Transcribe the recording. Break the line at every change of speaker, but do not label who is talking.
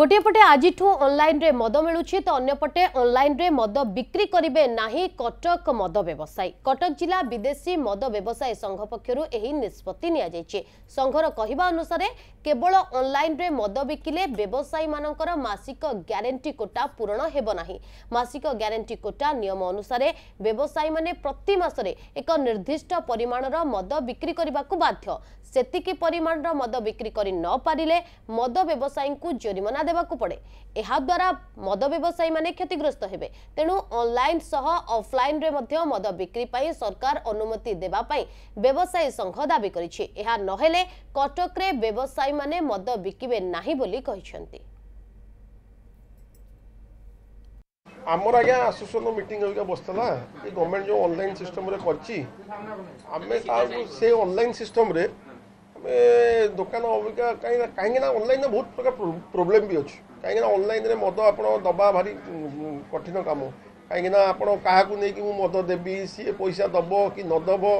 ଗୋଟିଏ ପଟେ ଆଜିଠୁ ଅନଲାଇନ୍ରେ ମଦ ମିଳୁଛି ତ ଅନ୍ୟପଟେ ଅନଲାଇନ୍ରେ ମଦ ବିକ୍ରି କରିବେ ନାହିଁ କଟକ ମଦ ବ୍ୟବସାୟୀ କଟକ ଜିଲ୍ଲା ବିଦେଶୀ ମଦ ବ୍ୟବସାୟୀ ସଂଘ ପକ୍ଷରୁ ଏହି ନିଷ୍ପତ୍ତି ନିଆଯାଇଛି ସଂଘର କହିବା ଅନୁସାରେ କେବଳ ଅନଲାଇନ୍ରେ ମଦ ବିକିଲେ ବ୍ୟବସାୟୀମାନଙ୍କର ମାସିକ ଗ୍ୟାରେଣ୍ଟି କୋଟା ପୂରଣ ହେବ ନାହିଁ ମାସିକ ଗ୍ୟାରେଣ୍ଟି କୋଟା ନିୟମ ଅନୁସାରେ ବ୍ୟବସାୟୀମାନେ ପ୍ରତି ମାସରେ ଏକ ନିର୍ଦ୍ଦିଷ୍ଟ ପରିମାଣର ମଦ ବିକ୍ରି କରିବାକୁ ବାଧ୍ୟ ସେତିକି ପରିମାଣର ମଦ ବିକ୍ରି କରି ନ ପାରିଲେ ମଦ ବ୍ୟବସାୟୀଙ୍କୁ ଜରିମାନା ଧାରଣା ଦେବାକୁ ପଡ଼େ ଏହାଦ୍ୱାରା ମଦ ବ୍ୟବସାୟୀମାନେ କ୍ଷତିଗ୍ରସ୍ତ ହେବେ ତେଣୁ ଅନ୍ଲାଇନ୍ ସହ ଅଫ୍ଲାଇନ୍ରେ ମଧ୍ୟ ମଦ ବିକ୍ରି ପାଇଁ ସରକାର ଅନୁମତି ଦେବା ପାଇଁ ବ୍ୟବସାୟୀ ସଂଘ ଦାବି କରିଛି ଏହା ନହେଲେ କଟକରେ ବ୍ୟବସାୟୀମାନେ ମଦ ବିକିବେ ନାହିଁ ବୋଲି କହିଛନ୍ତି
ଆମର ଆଜ୍ଞା ଆସୋସିଏସନ ମିଟିଂ ହେରିକା ବସିଥିଲା ଏ ଗଭର୍ଣ୍ଣମେଣ୍ଟ ଯେଉଁ ଅନଲାଇନ୍ ସିଷ୍ଟମରେ କରିଛି
ଆମେ ତାହାକୁ
ସେ ଅନଲାଇନ୍ ସିଷ୍ଟମରେ ଆମେ ଦୋକାନ ଅବିକା କାହିଁକିନା କାହିଁକିନା ଅନଲାଇନ୍ରେ ବହୁତ ପ୍ରକାର ପ୍ରୋବ୍ଲେମ୍ ବି ଅଛି କାହିଁକିନା ଅନଲାଇନ୍ରେ ମଦ ଆପଣ ଦେବା ଭାରି କଠିନ କାମ କାହିଁକିନା ଆପଣ କାହାକୁ ନେଇକି ମୁଁ ମଦ ଦେବି ସିଏ ପଇସା ଦେବ କି ନ ଦେବ